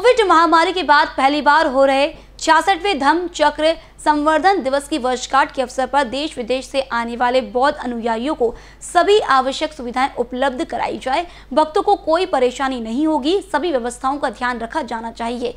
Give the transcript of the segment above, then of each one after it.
Covid महामारी के बाद पहली बार हो रहे छियासठवें धम्म चक्र संवर्धन दिवस की वर्षगांठ के अवसर पर देश विदेश से आने वाले बौद्ध अनुयायियों को सभी आवश्यक सुविधाएं उपलब्ध कराई जाए भक्तों को कोई परेशानी नहीं होगी सभी व्यवस्थाओं का ध्यान रखा जाना चाहिए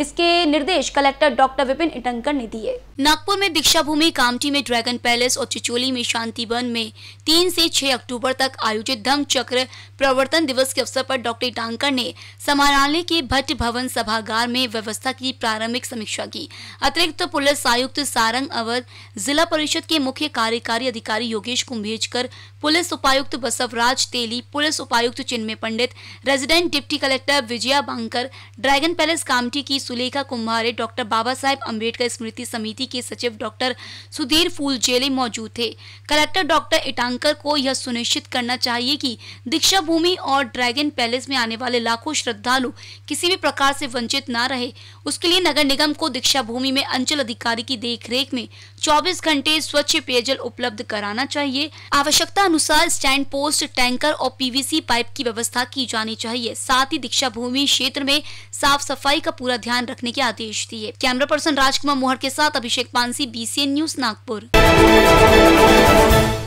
इसके निर्देश कलेक्टर डॉक्टर विपिन इटनकर ने दिए नागपुर में दीक्षा भूमि कामटी में ड्रैगन पैलेस और चिचोली में शांति वन में तीन से छह अक्टूबर तक आयोजित धम चक्र प्रवर्तन दिवस के अवसर पर डॉक्टर इटांकर ने समारालय के भट्ट भवन सभागार में व्यवस्था की प्रारंभिक समीक्षा की अतिरिक्त तो पुलिस आयुक्त सारंग अवध जिला परिषद के मुख्य कार्यकारी अधिकारी योगेश कुंभेजकर पुलिस उपायुक्त बसवराज तेली पुलिस उपायुक्त Chinmay Pandit resident deputy collector Vijaya Bankar dragon palace Kamptee की सुलेखा कुम्हारे डॉक्टर बाबा साहेब अम्बेडकर स्मृति समिति के सचिव डॉक्टर सुधीर फूलजेले मौजूद थे कलेक्टर डॉक्टर इटांकर को यह सुनिश्चित करना चाहिए कि दीक्षा भूमि और ड्रैगन पैलेस में आने वाले लाखों श्रद्धालु किसी भी प्रकार से वंचित न रहे उसके लिए नगर निगम को दीक्षा भूमि में अंचल अधिकारी की देखरेख में चौबीस घंटे स्वच्छ पेयजल उपलब्ध कराना चाहिए आवश्यकता अनुसार स्टैंड पोस्ट टैंकर और पीवीसी पाइप की व्यवस्था की जानी चाहिए साथ ही दीक्षा भूमि क्षेत्र में साफ सफाई का पूरा ध्यान ध्यान रखने के आदेश दिए कैमरा पर्सन राजकुमार मोहर के साथ अभिषेक पानसी बीसीएन न्यूज नागपुर